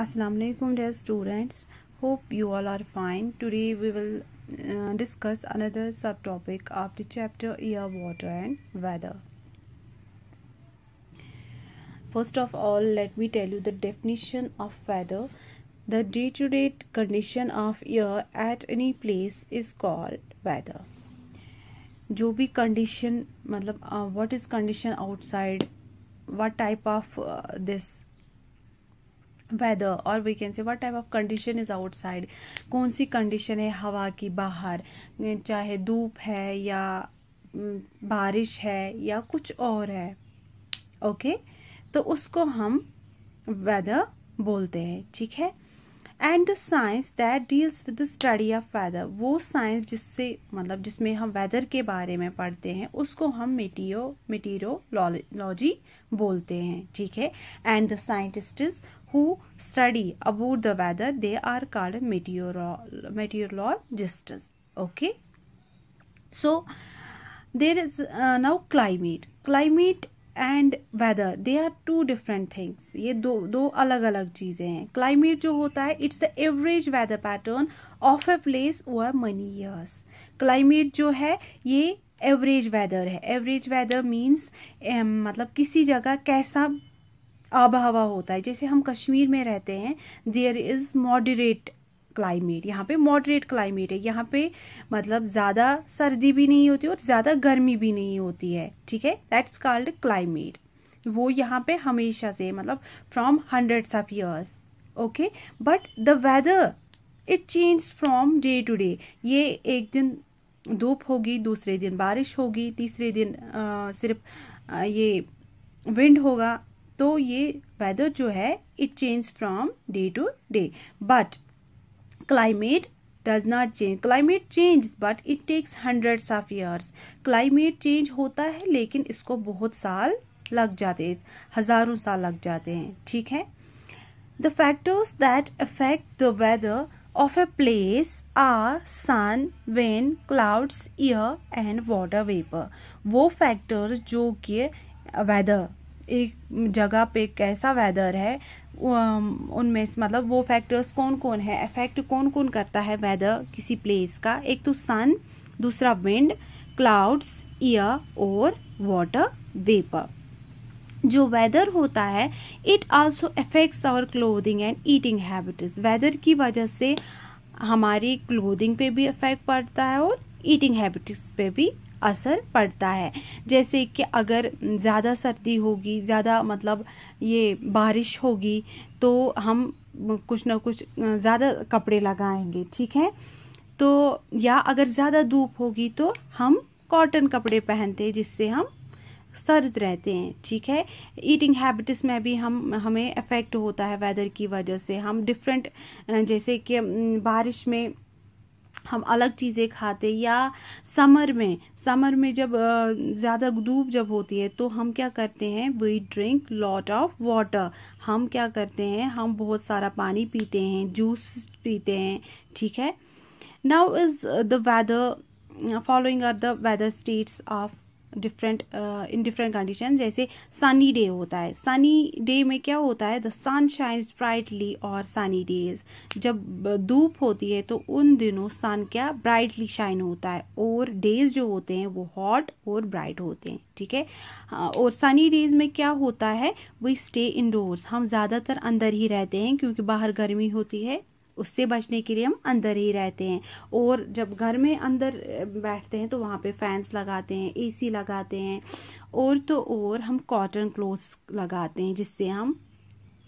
Assalamu alaikum dear students hope you all are fine today we will uh, discuss another subtopic of the chapter air water and weather first of all let me tell you the definition of weather the day-to-day -day condition of air at any place is called weather जो भी condition मतलब what is condition outside what type of this weather और we can say what type of condition is outside कौन सी condition है हवा की बाहर चाहे धूप है या बारिश है या कुछ और है ओके okay? तो उसको हम वेदर बोलते हैं ठीक है and the science that deals with the study of weather वो साइंस जिससे मतलब जिसमें हम वेदर के बारे में पढ़ते हैं उसको हम मेटियो मिटीरोलॉजी बोलते हैं ठीक है and the scientist is who study about the weather they are called meteor meteorologists okay so there is uh, now climate climate and weather they are two different things ये दो दो अलग अलग चीज़ें हैं क्लाइमेट जो होता है it's the average weather pattern of a place over many years climate जो है ये एवरेज वेदर है एवरेज वेदर मीन्स मतलब किसी जगह कैसा आब हवा होता है जैसे हम कश्मीर में रहते हैं देयर इज़ मॉडरेट क्लाइमेट यहाँ पे मॉडरेट क्लाइमेट है यहाँ पे मतलब ज़्यादा सर्दी भी नहीं होती और ज़्यादा गर्मी भी नहीं होती है ठीक है दैट्स कॉल्ड क्लाइमेट वो यहाँ पे हमेशा से मतलब from hundreds of years okay but the weather it change from day to day ये एक दिन धूप होगी दूसरे दिन बारिश होगी तीसरे दिन आ, सिर्फ आ, ये विंड होगा तो ये वेदर जो है it change from day to day but climate does not change climate change but it takes hundred of years climate change होता है लेकिन इसको बहुत साल लग जाते हजारों साल लग जाते हैं ठीक है the factors that affect the weather of a place are sun, wind, clouds, air and water vapor. वो factors जो कि weather एक जगह पे कैसा वेदर है उनमें मतलब वो फैक्टर्स कौन कौन है इफेक्ट कौन कौन करता है वेदर किसी प्लेस का एक तो सन दूसरा विंड क्लाउड्स ईयर और वाटर वेपर जो वेदर होता है it also affects our clothing and eating habits weather की वजह से हमारी क्लोदिंग पे भी इफेक्ट पड़ता है और ईटिंग हैबिट्स पे भी असर पड़ता है जैसे कि अगर ज़्यादा सर्दी होगी ज़्यादा मतलब ये बारिश होगी तो हम कुछ ना कुछ ज़्यादा कपड़े लगाएंगे ठीक है तो या अगर ज़्यादा धूप होगी तो हम कॉटन कपड़े पहनते हैं जिससे हम सर्द रहते हैं ठीक है ईटिंग हैबिट्स में भी हम हमें अफेक्ट होता है वेदर की वजह से हम डिफरेंट जैसे कि बारिश में हम अलग चीज़ें खाते या समर में समर में जब ज़्यादा धूप जब होती है तो हम क्या करते हैं we drink lot of water हम क्या करते हैं हम बहुत सारा पानी पीते हैं जूस पीते हैं ठीक है now is the weather following are the weather states of different in different condition जैसे सनी डे होता है सनी डे में क्या होता है द सन शाइन्स ब्राइटली और सनी डेज जब धूप होती है तो उन दिनों सन क्या ब्राइटली शाइन होता है और डेज जो होते हैं वो हॉट और ब्राइट होते हैं ठीक है हाँ, और सनी डेज में क्या होता है वी स्टे इनडोर्स हम ज़्यादातर अंदर ही रहते हैं क्योंकि बाहर गर्मी होती है उससे बचने के लिए हम अंदर ही रहते हैं और जब घर में अंदर बैठते हैं तो वहाँ पे फैंस लगाते हैं एसी लगाते हैं और तो और हम कॉटन क्लोथ्स लगाते हैं जिससे हम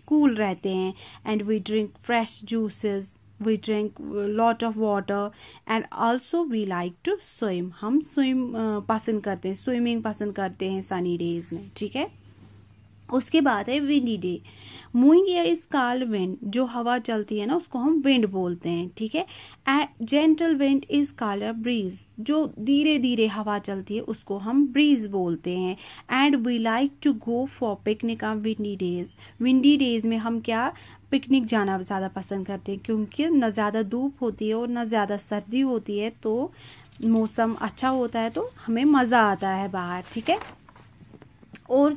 कूल cool रहते हैं and we drink fresh juices we drink lot of water and also we like to swim हम स्विम पसंद करते हैं स्विमिंग पसंद करते हैं सनी डेज में ठीक है उसके बाद है windy day moving air is called wind जो हवा चलती है ना उसको हम विंड बोलते हैं ठीक है gentle wind is called a breeze जो धीरे धीरे हवा चलती है उसको हम ब्रीज बोलते हैं and we like to go for picnic of windy days windy days में हम क्या पिकनिक जाना ज़्यादा पसंद करते हैं क्योंकि ना ज़्यादा धूप होती है और ना ज़्यादा सर्दी होती है तो मौसम अच्छा होता है तो हमें मज़ा आता है बाहर ठीक है और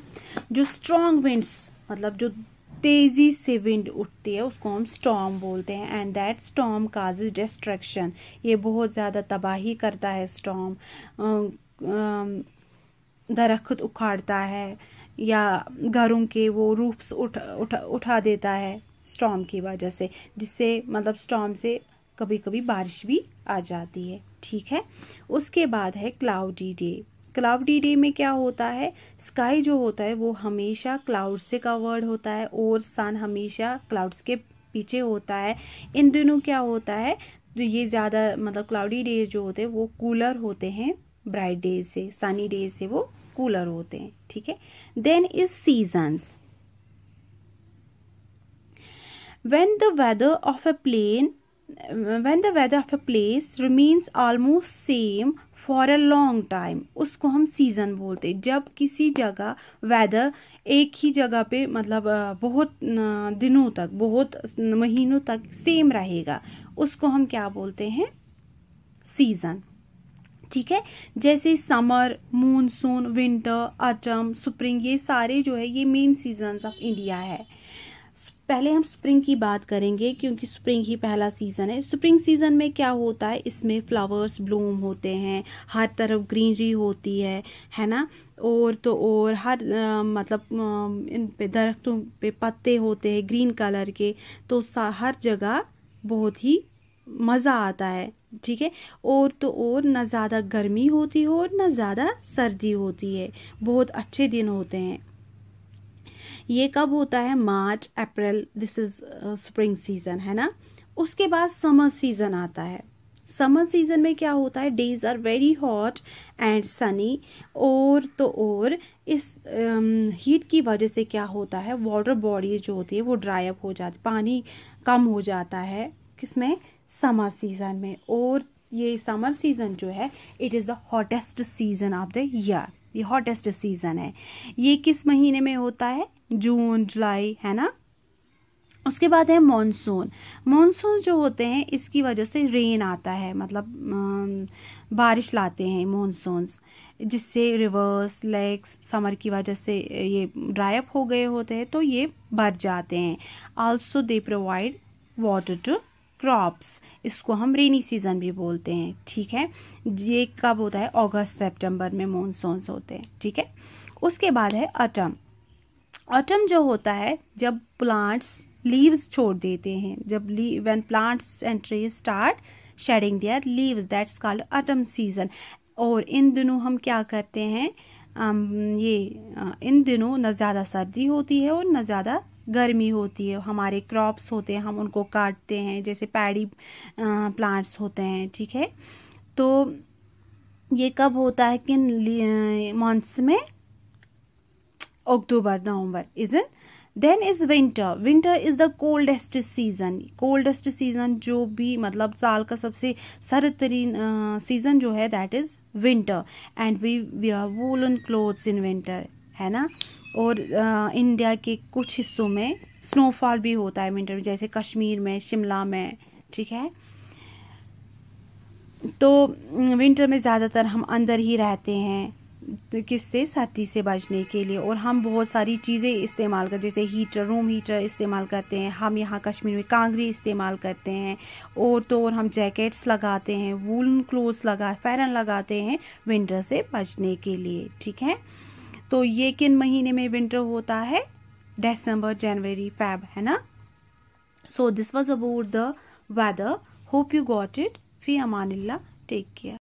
जो स्ट्रॉन्ग विंड्स मतलब जो तेजी से विंड उठती है उसको हम स्टॉम बोलते हैं and that storm cause destruction ये बहुत ज़्यादा तबाही करता है स्टॉम दरख्त उखाड़ता है या घरों के वो रूप्स उठ, उठ उठा देता है स्टॉम की वजह से जिससे मतलब स्टॉम से कभी कभी बारिश भी आ जाती है ठीक है उसके बाद है क्लाउडी डे क्लाउडी डे में क्या होता है स्काई जो होता है वो हमेशा क्लाउड से कवर्ड होता है और सन हमेशा क्लाउड्स के पीछे होता है इन दिनों क्या होता है तो ये ज़्यादा मतलब क्लाउडी डेज जो होते हैं वो कूलर होते हैं ब्राइट डेज से सनी डेज से वो कूलर होते हैं ठीक है then is seasons when the weather of a plain when the weather of a place remains almost same for a long time उसको हम सीज़न बोलते हैं जब किसी जगह वेदर एक ही जगह पे मतलब बहुत दिनों तक बहुत महीनों तक सेम रहेगा उसको हम क्या बोलते हैं सीज़न ठीक है जैसे summer monsoon winter autumn spring ये सारे जो है ये मेन सीजन ऑफ इंडिया है पहले हम स्प्रिंग की बात करेंगे क्योंकि स्प्रिंग ही पहला सीज़न है स्प्रिंग सीज़न में क्या होता है इसमें फ्लावर्स ब्लूम होते हैं हर तरफ ग्रीनरी होती है है ना और तो और हर आ, मतलब आ, इन पे दरख्तों पे पत्ते होते हैं ग्रीन कलर के तो हर जगह बहुत ही मज़ा आता है ठीक है और तो और ना ज़्यादा गर्मी होती हो और ना ज़्यादा सर्दी होती है बहुत अच्छे दिन होते हैं ये कब होता है March April this is spring season है ना उसके बाद समर सीजन आता है समर सीजन में क्या होता है days are very hot and sunny और तो और इस हीट um, की वजह से क्या होता है वाटर बॉडी जो होती है वो ड्राई अप हो जाती पानी कम हो जाता है किसमें समर सीजन में और ये समर सीजन जो है it is the hottest season of the year ये हॉटेस्ट सीजन है ये किस महीने में होता है जून जुलाई है ना उसके बाद है मॉनसून मॉनसून जो होते हैं इसकी वजह से रेन आता है मतलब बारिश लाते हैं मॉनसून्स जिससे रिवर्स लेक्स समर की वजह से ये ड्राई अप हो गए होते हैं तो ये भर जाते हैं also they provide water to crops इसको हम रेनी सीज़न भी बोलते हैं ठीक है ये कब होता है अगस्त सितंबर में मानसून होते हैं ठीक है उसके बाद है अटम अटम जो होता है जब प्लांट्स लीव्स छोड़ देते हैं जब when plants and trees start shedding their leaves that's called autumn season और इन दिनों हम क्या करते हैं ये इन दिनों न ज़्यादा सर्दी होती है और न ज़्यादा गर्मी होती है हमारे क्रॉप्स होते हैं हम उनको काटते हैं जैसे पैडी प्लांट्स होते हैं ठीक है तो ये कब होता है किन मंथ्स में October November is in then is winter winter is the coldest season coldest season जो भी मतलब साल का सबसे सर तरीन सीज़न जो है that is winter and we we are woollen clothes in winter है ना और इंडिया के कुछ हिस्सों में स्नोफॉल भी होता है विंटर में जैसे कश्मीर में शिमला में ठीक है तो विंटर में ज़्यादातर हम अंदर ही रहते हैं तो किससे सर्दी से बचने के लिए और हम बहुत सारी चीज़ें इस्तेमाल कर जैसे हीटर रूम हीटर इस्तेमाल करते हैं हम यहाँ कश्मीर में कांगरी इस्तेमाल करते हैं और तो और हम जैकेट्स लगाते हैं वूलन क्लोथ्स लगा फैरन लगाते हैं विंटर से बचने के लिए ठीक है तो ये किन महीने में विंटर होता है डिसम्बर जनवरी फैब है ना so this was about the weather hope you got it फी अमानिल्ला टेक केयर